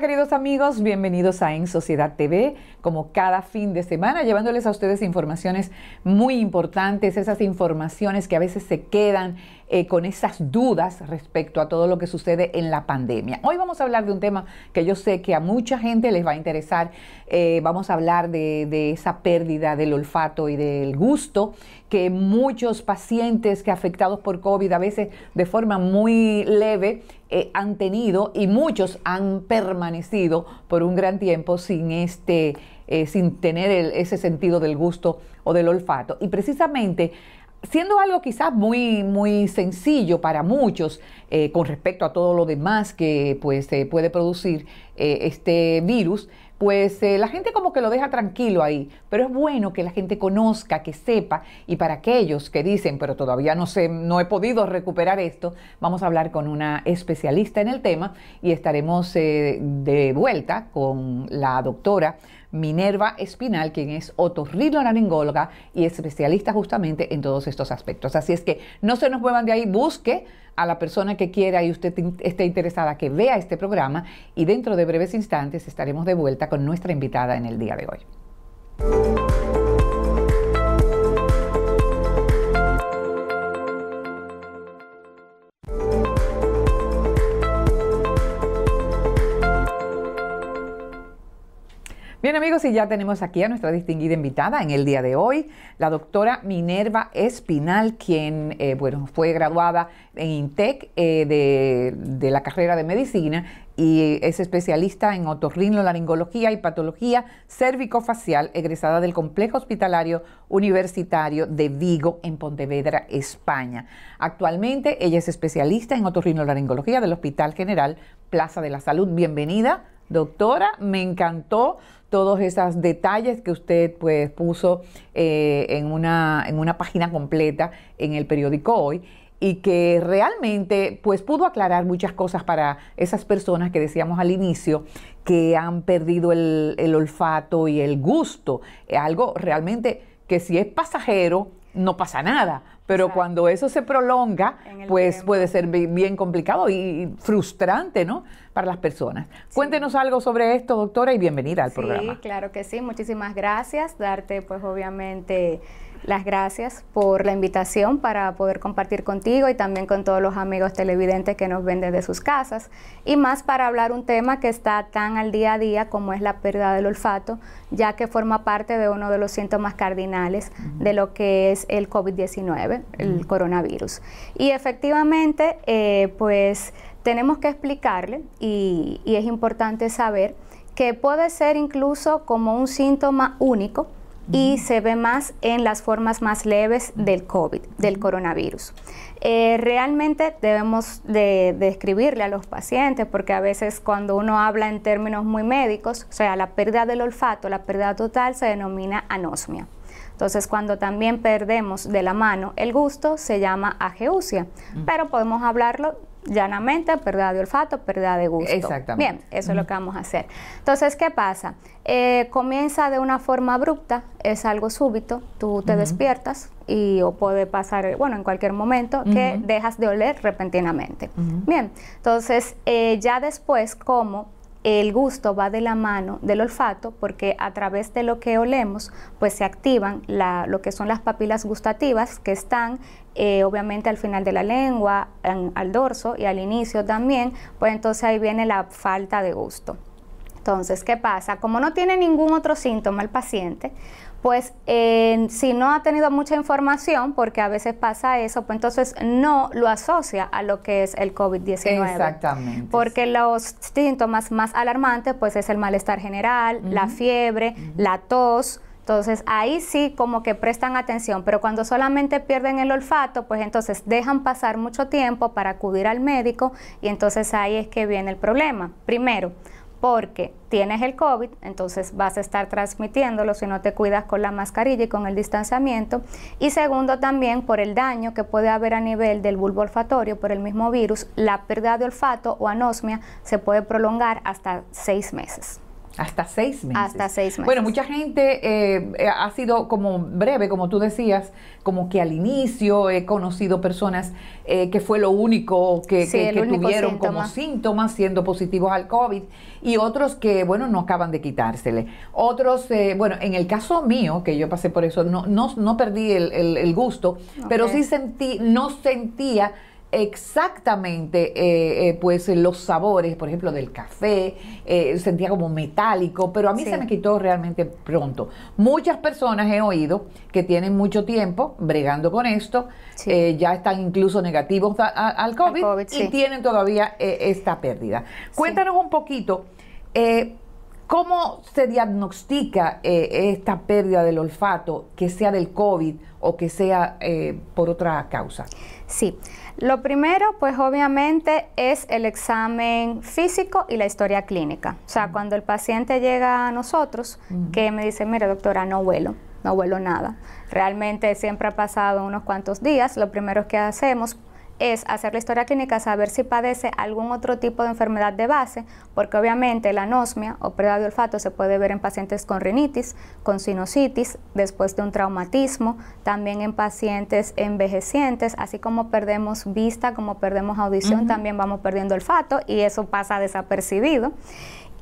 queridos amigos, bienvenidos a En Sociedad TV, como cada fin de semana, llevándoles a ustedes informaciones muy importantes, esas informaciones que a veces se quedan eh, con esas dudas respecto a todo lo que sucede en la pandemia. Hoy vamos a hablar de un tema que yo sé que a mucha gente les va a interesar. Eh, vamos a hablar de, esa pérdida del olfato y del gusto que muchos pacientes que afectados por COVID, a veces de forma muy leve, eh, han tenido y muchos han permanecido por un gran tiempo sin este, sin tener ese sentido del gusto o del olfato. Y precisamente siendo algo quizás muy, muy sencillo para muchos eh, con respecto a todo lo demás que pues, se puede producir eh, este virus, pues eh, la gente como que lo deja tranquilo ahí, pero es bueno que la gente conozca, que sepa, y para aquellos que dicen, pero todavía no sé, no he podido recuperar esto, vamos a hablar con una especialista en el tema y estaremos eh, de vuelta con la doctora Minerva Espinal, quien es otorrinolaringóloga y especialista justamente en todos estos aspectos. Así es que no se nos muevan de ahí, busque a la persona que quiera y usted esté interesada que vea este programa y dentro de breves instantes estaremos de vuelta con nuestra invitada en el día de hoy. Bien amigos, y ya tenemos aquí a nuestra distinguida invitada en el día de hoy, la doctora Minerva Espinal, quien eh, bueno, fue graduada en INTEC eh, de, de, la carrera de medicina y es especialista en otorrinolaringología y patología cervicofacial egresada del Complejo Hospitalario Universitario de Vigo en Pontevedra, España. Actualmente ella es especialista en otorrinolaringología del Hospital General Plaza de la Salud. Bienvenida. Doctora, me encantó todos esos detalles que usted pues puso eh, en, una, página completa en el periódico hoy y que realmente pues pudo aclarar muchas cosas para esas personas que decíamos al inicio que han perdido el, el olfato y el gusto, eh, algo realmente que si es pasajero no pasa nada, pero cuando eso se prolonga, pues puede ser bien complicado y frustrante, ¿no? Para las personas. Cuéntenos algo sobre esto, doctora, y bienvenida al programa. Sí, claro que sí. Muchísimas gracias. Darte, pues, obviamente las gracias por la invitación para poder compartir contigo y también con todos los amigos televidentes que nos ven desde sus casas y más para hablar un tema que está tan al día a día como es la pérdida del olfato, ya que forma parte de uno de los síntomas cardinales de lo que es el COVID-19, el coronavirus. Y efectivamente, eh, pues tenemos que explicarle y es importante saber que puede ser incluso como un síntoma único y se ve más en las formas más leves del COVID, del coronavirus. Eh, realmente debemos de, describirle a los pacientes porque a veces cuando uno habla en términos muy médicos, o sea, la pérdida del olfato, la pérdida total se denomina anosmia. Entonces, cuando también perdemos de la mano el gusto, se llama ageusia, pero podemos hablarlo llanamente pérdida de olfato, pérdida de gusto. Exactamente. Bien, eso es lo que vamos a hacer. Entonces, ¿qué pasa? Eh, comienza de una forma abrupta, es algo súbito, tú te despiertas y o puede pasar, bueno, en cualquier momento, que dejas de oler repentinamente. Bien, entonces eh, ya después ¿cómo? el gusto va de la mano del olfato porque a través de lo que olemos pues se activan lo que son las papilas gustativas que están eh, obviamente al final de la lengua, al dorso y al inicio también, pues entonces ahí viene la falta de gusto. Entonces, ¿qué pasa? Como no tiene ningún otro síntoma el paciente, pues si no ha tenido mucha información, porque a veces pasa eso, pues entonces no lo asocia a lo que es el COVID-19. Exactamente. Porque los síntomas más alarmantes, pues es el malestar general, la fiebre, la tos, entonces ahí sí como que prestan atención, pero cuando solamente pierden el olfato, pues entonces dejan pasar mucho tiempo para acudir al médico y entonces ahí es que viene el problema. Primero, porque tienes el COVID, entonces vas a estar transmitiéndolo si no te cuidas con la mascarilla y con el distanciamiento. Y segundo, también por el daño que puede haber a nivel del bulbo olfatorio por el mismo virus, la pérdida de olfato o anosmia se puede prolongar hasta seis meses. Hasta seis meses. Hasta seis Bueno, mucha gente eh, eh, ha sido como breve, como tú decías, como que al inicio he conocido personas eh, que fue lo único que, tuvieron como síntomas siendo positivos al COVID y otros que, bueno, no acaban de quitársele. Otros, bueno, en el caso mío, que yo pasé por eso, no, no, no perdí el, gusto, pero sí sentí, no sentía exactamente eh, eh, pues los sabores, por ejemplo, del café, eh, sentía como metálico, pero a mí se me quitó realmente pronto. Muchas personas he oído que tienen mucho tiempo bregando con esto, ya están incluso negativos al COVID, y tienen todavía esta pérdida. Cuéntanos un poquito. ¿Cómo se diagnostica eh, esta pérdida del olfato, que sea del COVID o que sea eh, por otra causa? Sí, lo primero pues obviamente es el examen físico y la historia clínica. O sea, mm. cuando el paciente llega a nosotros, mm. que me dice, mira doctora, no vuelo, no vuelo nada. Realmente siempre ha pasado unos cuantos días, lo primero que hacemos es hacer la historia clínica, saber si padece algún otro tipo de enfermedad de base, porque obviamente la anosmia o pérdida de olfato se puede ver en pacientes con rinitis, con sinusitis, después de un traumatismo, también en pacientes envejecientes, así como perdemos vista, como perdemos audición, también vamos perdiendo olfato y eso pasa desapercibido.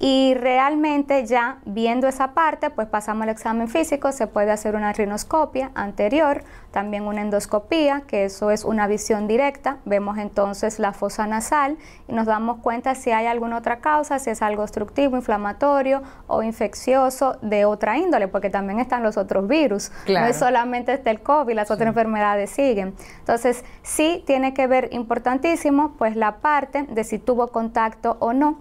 Y realmente ya viendo esa parte, pues pasamos al examen físico, se puede hacer una rinoscopia anterior, también una endoscopía, que eso es una visión directa, vemos entonces la fosa nasal y nos damos cuenta si hay alguna otra causa, si es algo obstructivo, inflamatorio o infeccioso de otra índole, porque también están los otros virus, no es solamente el COVID, las otras enfermedades siguen. Entonces, sí tiene que ver importantísimo pues la parte de si tuvo contacto o no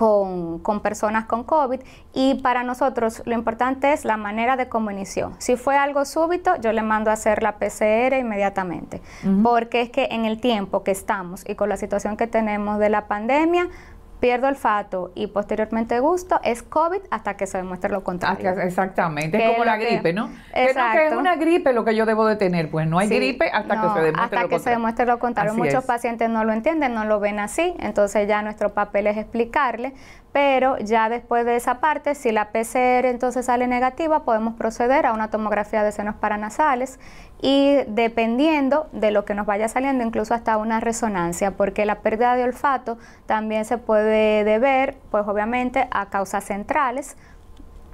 con, con, personas con COVID y para nosotros lo importante es la manera de comunicación. Si fue algo súbito, yo le mando a hacer la PCR inmediatamente, porque es que en el tiempo que estamos y con la situación que tenemos de la pandemia, pierdo olfato y posteriormente gusto, es COVID hasta que se demuestre lo ah, contrario. Exactamente, es como la gripe, ¿no? Que que es una gripe lo que yo debo de tener, pues no hay gripe hasta que se demuestre hasta que se demuestre lo contrario. Muchos pacientes no lo entienden, no lo ven así, entonces ya nuestro papel es explicarle, pero ya después de esa parte, si la PCR entonces sale negativa, podemos proceder a una tomografía de senos paranasales y dependiendo de lo que nos vaya saliendo, incluso hasta una resonancia, porque la pérdida de olfato también se puede deber, pues obviamente, a causas centrales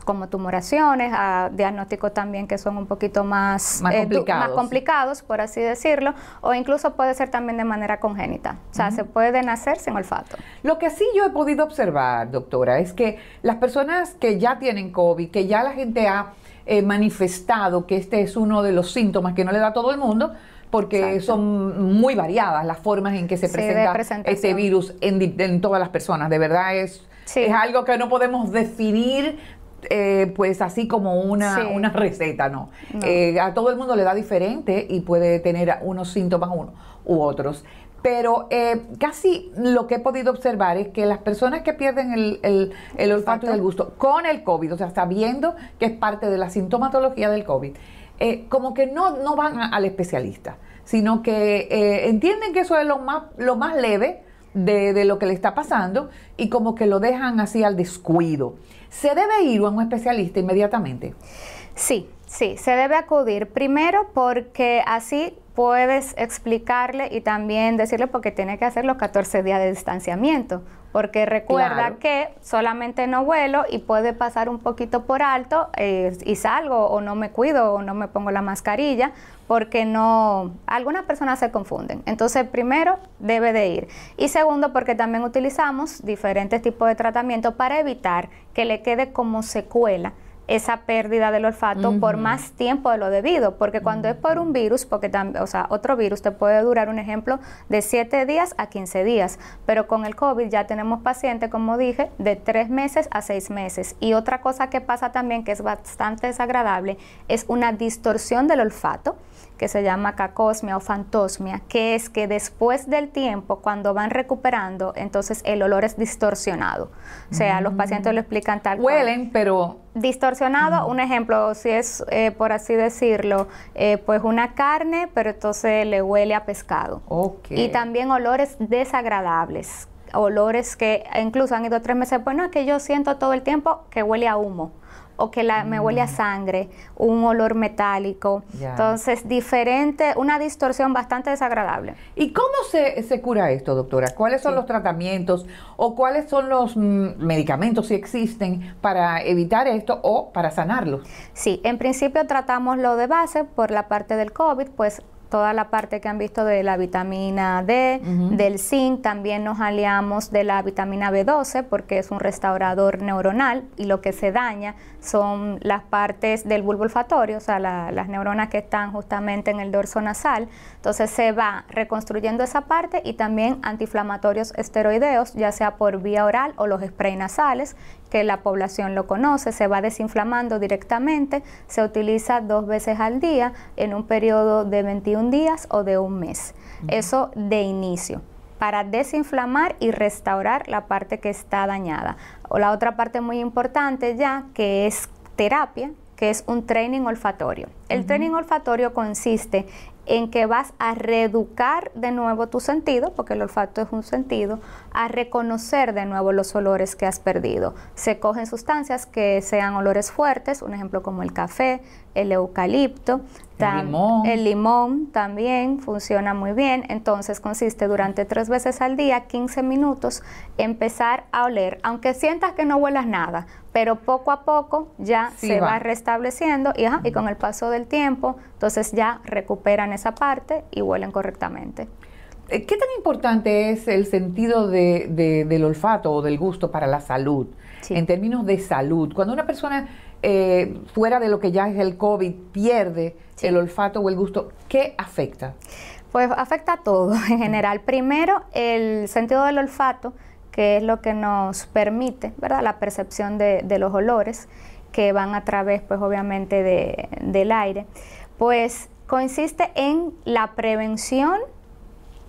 como tumoraciones, a diagnósticos también que son un poquito más, eh, complicados. por así decirlo, o incluso puede ser también de manera congénita. O sea, se puede nacer sin olfato. Lo que sí yo he podido observar, doctora, es que las personas que ya tienen COVID, que ya la gente ha eh, manifestado que este es uno de los síntomas que no le da a todo el mundo, porque son muy variadas las formas en que se presenta este virus en, todas las personas. De verdad es, es algo que no podemos definir eh, pues así como una, una receta, no. Eh, a todo el mundo le da diferente y puede tener unos síntomas uno u otros. Pero eh, casi lo que he podido observar es que las personas que pierden el, olfato y el gusto con el COVID, o sea, sabiendo que es parte de la sintomatología del COVID, como que no, no van al especialista, sino que entienden que eso es lo más, lo más leve, de, lo que le está pasando y como que lo dejan así al descuido. ¿Se debe ir a un especialista inmediatamente? Sí, sí, se debe acudir primero porque así puedes explicarle y también decirle porque tiene que hacer los 14 días de distanciamiento. Porque recuerda que solamente no vuelo y puede pasar un poquito por alto eh, y salgo o no me cuido o no me pongo la mascarilla, porque no, algunas personas se confunden. Entonces, primero, debe de ir. Y segundo, porque también utilizamos diferentes tipos de tratamiento para evitar que le quede como secuela esa pérdida del olfato por más tiempo de lo debido, porque cuando es por un virus, porque también, o sea, otro virus te puede durar un ejemplo de 7 días a 15 días, pero con el COVID ya tenemos pacientes, como dije, de 3 meses a 6 meses. Y otra cosa que pasa también que es bastante desagradable es una distorsión del olfato que se llama cacosmia o fantosmia, que es que después del tiempo, cuando van recuperando, entonces el olor es distorsionado. O sea, los mm. pacientes lo explican tal Huelen, pero... Distorsionado, un ejemplo, si es, eh, por así decirlo, eh, pues una carne, pero entonces le huele a pescado. Okay. Y también olores desagradables, olores que incluso han ido tres meses, pues no, es que yo siento todo el tiempo que huele a humo o que me huele a mm. sangre, un olor metálico. Entonces, diferente, una distorsión bastante desagradable. ¿Y cómo se, cura esto, doctora? ¿Cuáles son los tratamientos o cuáles son los mm, medicamentos, si existen, para evitar esto o para sanarlo? Sí, en principio tratamos lo de base por la parte del COVID, pues toda la parte que han visto de la vitamina D, del zinc, también nos aliamos de la vitamina B12 porque es un restaurador neuronal y lo que se daña son las partes del bulbo olfatorio, o sea, las neuronas que están justamente en el dorso nasal. Entonces se va reconstruyendo esa parte y también antiinflamatorios esteroideos, ya sea por vía oral o los spray nasales, que la población lo conoce, se va desinflamando directamente, se utiliza dos veces al día en un periodo de 21 días o de un mes. Eso de inicio para desinflamar y restaurar la parte que está dañada. O la otra parte muy importante ya, que es terapia, que es un training olfatorio. El training olfatorio consiste en que vas a reeducar de nuevo tu sentido, porque el olfato es un sentido, a reconocer de nuevo los olores que has perdido. Se cogen sustancias que sean olores fuertes, un ejemplo como el café, el eucalipto, el limón. también funciona muy bien. Entonces consiste durante tres veces al día, 15 minutos, empezar a oler, aunque sientas que no huelas nada, pero poco a poco ya se va. restableciendo y, con el paso del tiempo, entonces ya recuperan esa parte y huelen correctamente. Eh, ¿Qué tan importante es el sentido del olfato o del gusto para la salud? En términos de salud, cuando una persona eh, fuera de lo que ya es el COVID pierde el olfato o el gusto, ¿qué afecta? Pues afecta a todo en general. Primero, el sentido del olfato que es lo que nos permite, La percepción de, los olores que van a través, pues obviamente, del aire, pues consiste en la prevención,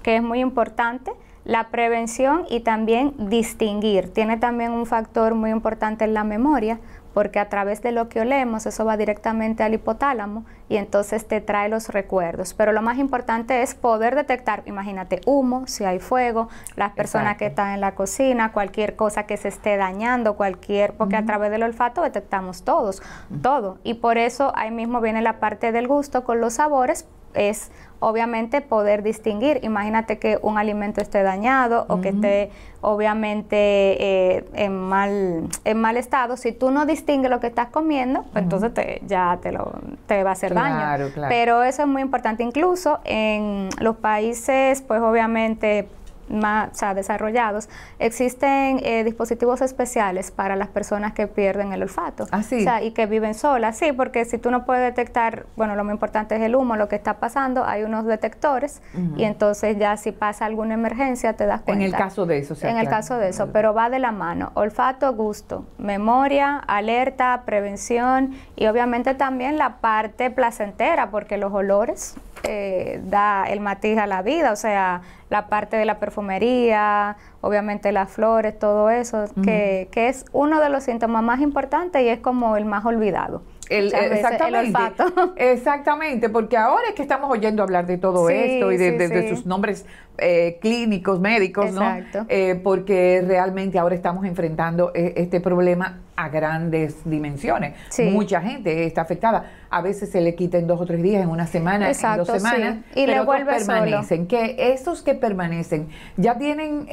que es muy importante, la prevención y también distinguir. Tiene también un factor muy importante en la memoria, porque a través de lo que olemos eso va directamente al hipotálamo y entonces te trae los recuerdos. Pero lo más importante es poder detectar, imagínate, humo, si hay fuego, las personas que están en la cocina, cualquier cosa que se esté dañando, cualquier, porque a través del olfato detectamos todos, todo. Y por eso ahí mismo viene la parte del gusto con los sabores, es obviamente poder distinguir. Imagínate que un alimento esté dañado o que esté obviamente eh, en, mal, en mal estado. Si tú no distingues lo que estás comiendo, pues entonces te, ya te, lo, te va a hacer daño. Pero eso es muy importante. Incluso en los países, pues obviamente más desarrollados, existen eh, dispositivos especiales para las personas que pierden el olfato. Ah, y que viven solas, sí, porque si tú no puedes detectar, bueno, lo más importante es el humo, lo que está pasando, hay unos detectores y entonces ya si pasa alguna emergencia te das cuenta. En el caso de eso, sí. En el caso de eso, pero va de la mano. Olfato, gusto, memoria, alerta, prevención y obviamente también la parte placentera, porque los olores eh, da el matiz a la vida, o sea, la parte de la perfumería, obviamente las flores, todo eso, que, que es uno de los síntomas más importantes y es como el más olvidado. Eh, el, exactamente, Exactamente, porque ahora es que estamos oyendo hablar de todo esto y de, sus nombres eh, clínicos, médicos, ¿no? Eh, porque realmente ahora estamos enfrentando eh, este problema a grandes dimensiones. Mucha gente está afectada. A veces se le quita en dos o tres días, en una semana, en dos semanas, y pero le permanecen. Que esos que permanecen ya tienen...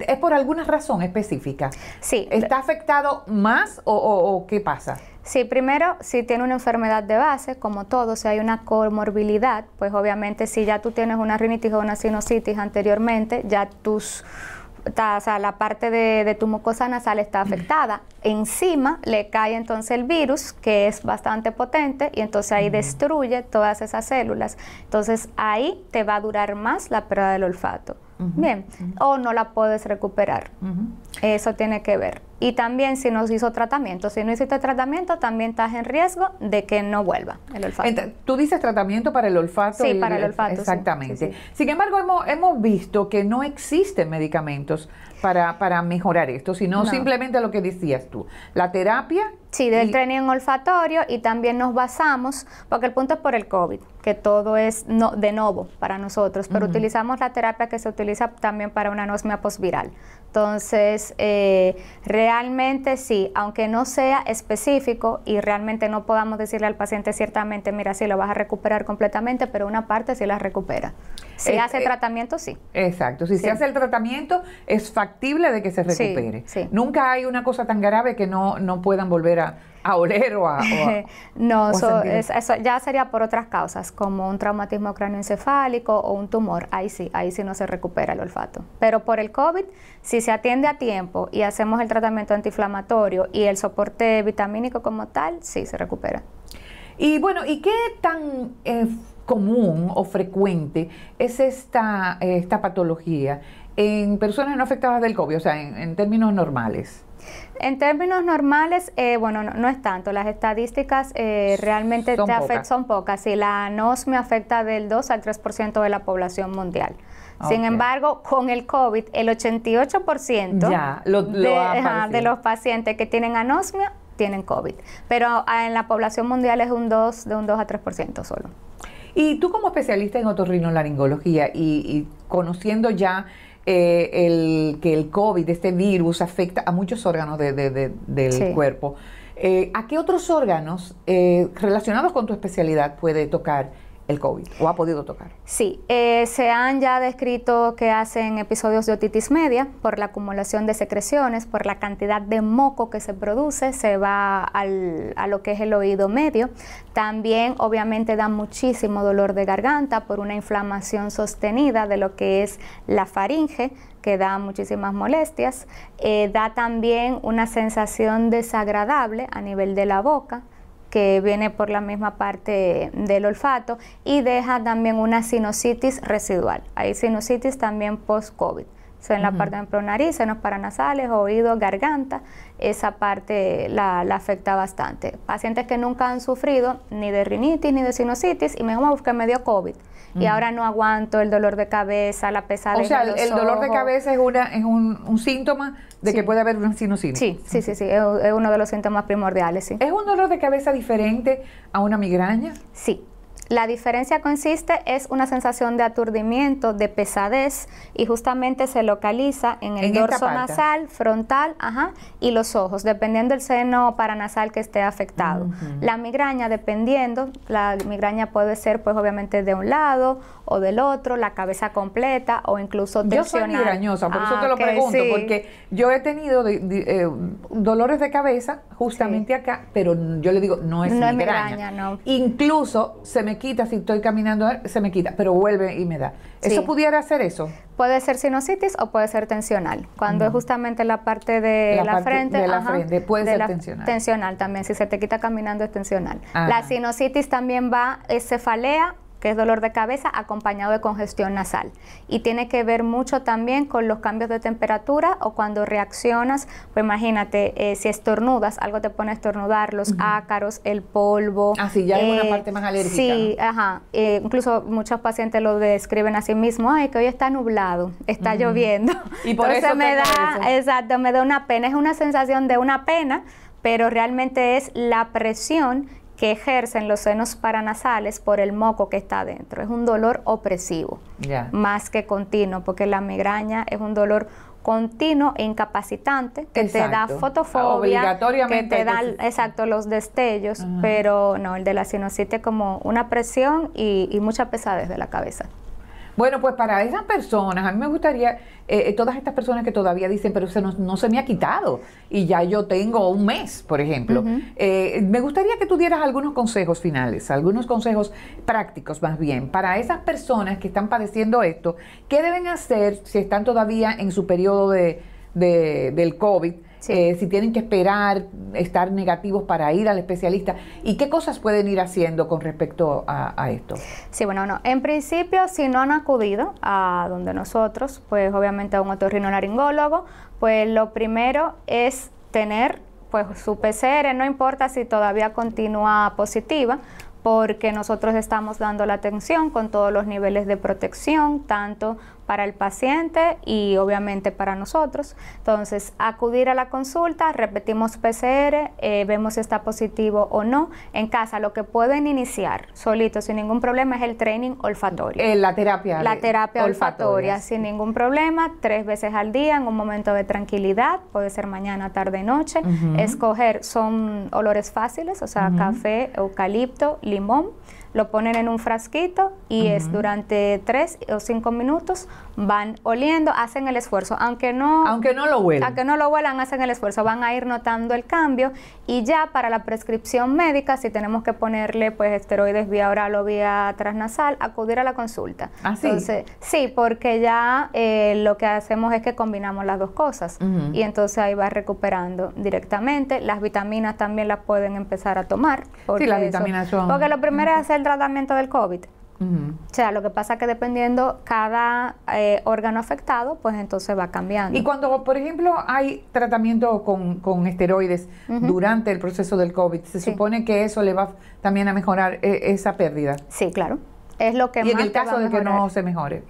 ¿Es por alguna razón específica? Sí. ¿Está afectado más o qué pasa? Sí, primero, si tiene una enfermedad de base, como todo, si hay una comorbilidad, pues obviamente si ya tú tienes una rinitis o una sinusitis anteriormente, ya tus la parte de, de, tu mucosa nasal está afectada. Encima le cae entonces el virus, que es bastante potente, y entonces ahí destruye todas esas células. Entonces ahí te va a durar más la pérdida del olfato. Bien, o no la puedes recuperar. Eso tiene que ver. Y también si nos hizo tratamiento. Si no hiciste tratamiento, también estás en riesgo de que no vuelva el olfato. Tú dices tratamiento para el olfato. Sí, para el olfato. Exactamente. Sin embargo, hemos, visto que no existen medicamentos para, mejorar esto, sino simplemente lo que decías tú, la terapia Sí, del training olfatorio y también nos basamos, porque el punto es por el COVID, que todo es no, de nuevo para nosotros, pero utilizamos la terapia que se utiliza también para una anosmia postviral. Entonces, eh, realmente sí, aunque no sea específico y realmente no podamos decirle al paciente ciertamente, mira, sí lo vas a recuperar completamente, pero una parte sí la recupera. Si eh, hace eh, tratamiento, sí. Exacto, si se hace el tratamiento, es factible de que se recupere. Nunca hay una cosa tan grave que no, no puedan volver a, a oler o a... no, eso ya sería por otras causas, como un traumatismo cráneoencefálico o un tumor. Ahí sí, ahí sí no se recupera el olfato. Pero por el COVID, si se atiende a tiempo y hacemos el tratamiento antiinflamatorio y el soporte vitamínico como tal, sí se recupera. Y bueno, ¿y qué tan... Eh, común o frecuente es esta, esta patología en personas no afectadas del COVID, o sea, en términos normales? En términos normales, eh, bueno, no, es tanto. Las estadísticas eh, realmente son, te afecta son pocas. Y la anosmia afecta del 2 al 3% de la población mundial. Sin embargo, con el COVID, el 88% de, de, los pacientes que tienen anosmia tienen COVID. Pero ah, en la población mundial es un 2, de un 2 a 3% solo. Y tú como especialista en otorrinolaringología y conociendo ya eh, el, que el COVID, este virus, afecta a muchos órganos de, del cuerpo. Eh, ¿A qué otros órganos eh, relacionados con tu especialidad puede tocar el COVID o ha podido tocar. Sí, eh, se han ya descrito que hacen episodios de otitis media por la acumulación de secreciones, por la cantidad de moco que se produce, se va al, a lo que es el oído medio. También obviamente da muchísimo dolor de garganta por una inflamación sostenida de lo que es la faringe que da muchísimas molestias, eh, da también una sensación desagradable a nivel de la boca, que viene por la misma parte del olfato y deja también una sinusitis residual. Hay sinusitis también post-COVID en la parte, de ejemplo, nariz, senos paranasales, oídos, garganta, esa parte la, afecta bastante. Pacientes que nunca han sufrido ni de rinitis ni de sinusitis y me dijo, que me dio COVID. Y ahora no aguanto el dolor de cabeza, la pesada. O sea, el dolor de cabeza es, una, es un, síntoma de que puede haber una sinusitis. Sí, sí, sí, sí, es uno de los síntomas primordiales. Sí. ¿Es un dolor de cabeza diferente a una migraña? Sí, la diferencia consiste es una sensación de aturdimiento, de pesadez y justamente se localiza en el dorso nasal, frontal, ajá, y los ojos, dependiendo del seno paranasal que esté afectado. La migraña dependiendo, la migraña puede ser pues obviamente de un lado o del otro, la cabeza completa o incluso tensional. Yo soy migrañosa, por eso te ah, lo pregunto, porque yo he tenido eh, dolores de cabeza justamente acá, pero yo le digo, no es migraña. Incluso se me quita, si estoy caminando, se me quita, pero vuelve y me da. ¿Eso pudiera ser eso? Puede ser sinusitis o puede ser tensional. Cuando es mm. justamente la parte de la, frente. De la frente, puede ser tensional. Tensional también, si se te quita caminando es tensional. La sinusitis también va, es eh, cefalea que es dolor de cabeza acompañado de congestión nasal. Y tiene que ver mucho también con los cambios de temperatura o cuando reaccionas, pues imagínate, eh, si estornudas, algo te pone a estornudar, los ácaros, el polvo. Así, ah, ya hay una eh, parte más alérgica. Sí, ajá. Eh, incluso muchos pacientes lo describen a sí mismo, ay, que hoy está nublado, está lloviendo. Y por Entonces eso me da, exacto, me da una pena, es una sensación de una pena, pero realmente es la presión que ejercen los senos paranasales por el moco que está adentro. Es un dolor opresivo, más que continuo, porque la migraña es un dolor continuo e incapacitante que te da fotofobia, que te da, exacto, los destellos, pero no, el de la sinusitis como una presión y, y mucha pesadez de la cabeza. Bueno, pues para esas personas, a mí me gustaría, eh, eh, todas estas personas que todavía dicen, pero se no, se me ha quitado y ya yo tengo un mes, por ejemplo, eh, me gustaría que tú dieras algunos consejos finales, algunos consejos prácticos más bien, para esas personas que están padeciendo esto, ¿qué deben hacer si están todavía en su periodo de, de del COVID? Eh, si tienen que esperar, estar negativos para ir al especialista. ¿Y qué cosas pueden ir haciendo con respecto a, esto? Sí, bueno, no. en principio, si no han acudido a donde nosotros, pues obviamente a un otorrinolaringólogo, pues lo primero es tener pues su PCR, no importa si todavía continúa positiva, porque nosotros estamos dando la atención con todos los niveles de protección, tanto para el paciente y obviamente para nosotros. Entonces, acudir a la consulta, repetimos PCR, eh, vemos si está positivo o no. En casa, lo que pueden iniciar solito sin ningún problema es el training olfatorio. Eh, la terapia. La terapia olfatoria, sin ningún problema, tres veces al día, en un momento de tranquilidad, puede ser mañana, tarde, noche. Escoger son olores fáciles, o sea, café, eucalipto, limón lo ponen en un frasquito y es durante tres o cinco minutos, van oliendo, hacen el esfuerzo, aunque no... Aunque no lo huelan. Aunque no lo hacen el esfuerzo, van a ir notando el cambio y ya para la prescripción médica, si tenemos que ponerle pues esteroides vía oral o vía transnasal, acudir a la consulta. así ah, sí? sí, porque ya eh, lo que hacemos es que combinamos las dos cosas y entonces ahí va recuperando directamente. Las vitaminas también las pueden empezar a tomar. Porque sí, las vitaminas son... Porque lo primero es hacer tratamiento del COVID. O sea, lo que pasa que dependiendo cada eh, órgano afectado, pues entonces va cambiando. Y cuando, por ejemplo, hay tratamiento con, esteroides durante el proceso del COVID, ¿se supone que eso le va también a mejorar eh, esa pérdida? Sí, claro. Es lo que y en el caso de que no se mejore.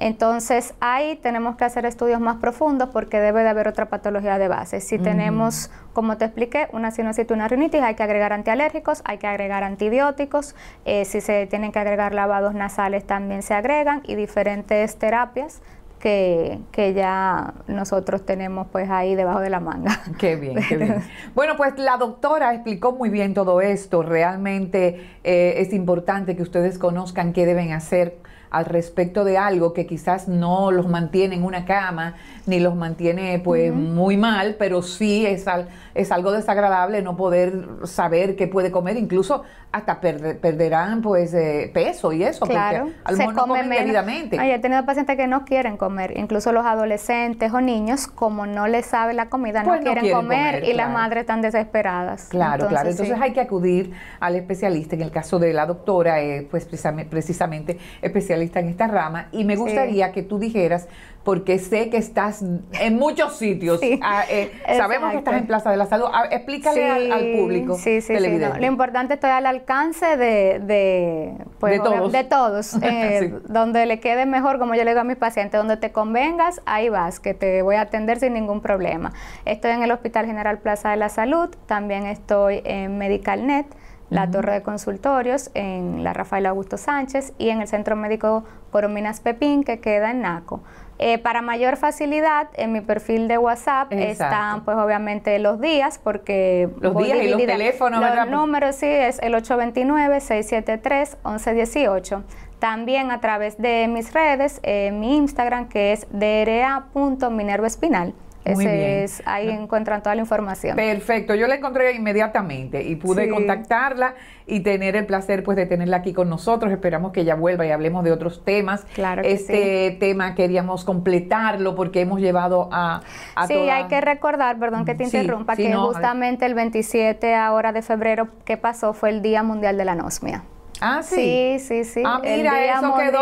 Entonces ahí tenemos que hacer estudios más profundos porque debe de haber otra patología de base. Si tenemos, como te expliqué, una sinusitis, una rinitis, hay que agregar antialérgicos, hay que agregar antibióticos, eh, si se tienen que agregar lavados nasales también se agregan y diferentes terapias que, que, ya nosotros tenemos pues ahí debajo de la manga. Qué bien, qué bien. Bueno, pues la doctora explicó muy bien todo esto. Realmente eh, es importante que ustedes conozcan qué deben hacer al respecto de algo que quizás no los mantiene en una cama, ni los mantiene pues muy mal, pero sí es, al, es algo desagradable no poder saber qué puede comer, incluso hasta perderán pues eh, peso y eso, claro. porque a lo comen debidamente. he tenido pacientes que no quieren comer, incluso los adolescentes o niños, como no les sabe la comida, no, pues quieren comer, y las madres están desesperadas. Claro, claro. Entonces hay que acudir al especialista, en el caso de la doctora, eh, pues precisamente especialista en esta rama y me gustaría que tú dijeras, porque sé que estás en muchos sitios, ah, eh, sabemos que estás en Plaza de la Salud, explícale al, público. Sí, Lo importante estoy al alcance de, de, pues, todos, eh, donde le quede mejor, como yo le digo a mis pacientes, donde te convengas, ahí vas, que te voy a atender sin ningún problema. Estoy en el Hospital General Plaza de la Salud, también estoy en MedicalNet la Torre de Consultorios en la Rafael Augusto Sánchez y en el Centro Médico Corominas Pepín que queda en Naco. Eh, para mayor facilidad, en mi perfil de WhatsApp están, pues, obviamente, los días, porque. Los días y los teléfonos, Los números, sí, es el 829-673-1118. También a través de mis redes, eh, mi Instagram, que es dra.minervaespinal es, ahí encuentran toda la información. Perfecto, yo la encontré inmediatamente y pude contactarla y tener el placer pues de tenerla aquí con nosotros. Esperamos que ella vuelva y hablemos de otros temas. Claro que Este tema queríamos completarlo porque hemos llevado a, Sí, hay que recordar, perdón que te interrumpa, que justamente el 27 ahora de febrero qué pasó fue el Día Mundial de la nosmia. Ah, sí. Sí, sí, sí. Ah, mira, eso quedó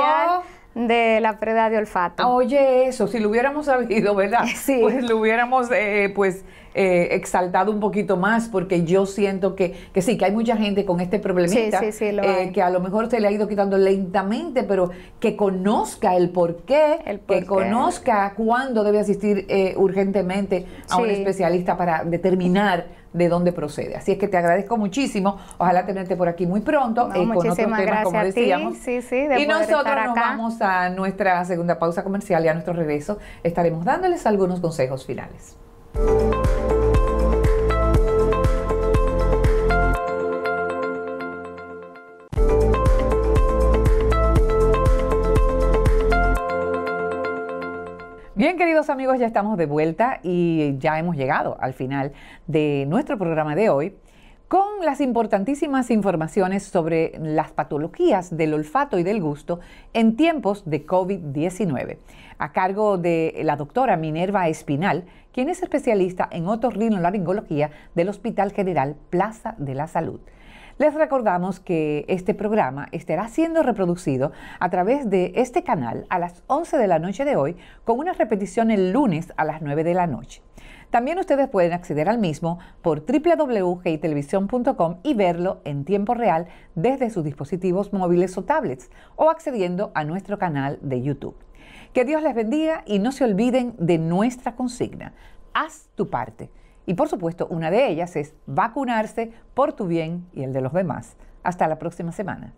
de la preda de olfato. Ah, oye, eso, si lo hubiéramos sabido, ¿verdad? Sí. Pues lo hubiéramos, eh, pues, eh, exaltado un poquito más, porque yo siento que, sí, que hay mucha gente con este problemita, eh, que a lo mejor se le ha ido quitando lentamente, pero que conozca el porqué, el que conozca cuándo debe asistir eh, urgentemente a un especialista para determinar de dónde procede. Así es que te agradezco muchísimo. Ojalá tenerte por aquí muy pronto con otros temas, como decíamos. y nosotros nos vamos a nuestra segunda pausa comercial y a nuestro regreso estaremos dándoles algunos consejos finales. Bien, queridos amigos, ya estamos de vuelta y ya hemos llegado al final de nuestro programa de hoy con las importantísimas informaciones sobre las patologías del olfato y del gusto en tiempos de COVID-19, a cargo de la doctora Minerva Espinal, quien es especialista en otorrinolaringología del Hospital General Plaza de la Salud. Les recordamos que este programa estará siendo reproducido a través de este canal a las 11 de la noche de hoy con una repetición el lunes a las 9 de la noche. También ustedes pueden acceder al mismo por www.gitelevisión.com y verlo en tiempo real desde sus dispositivos móviles o tablets o accediendo a nuestro canal de YouTube. Que Dios les bendiga y no se olviden de nuestra consigna. Haz tu parte. Y por supuesto, una de ellas es vacunarse por tu bien y el de los demás. Hasta la próxima semana.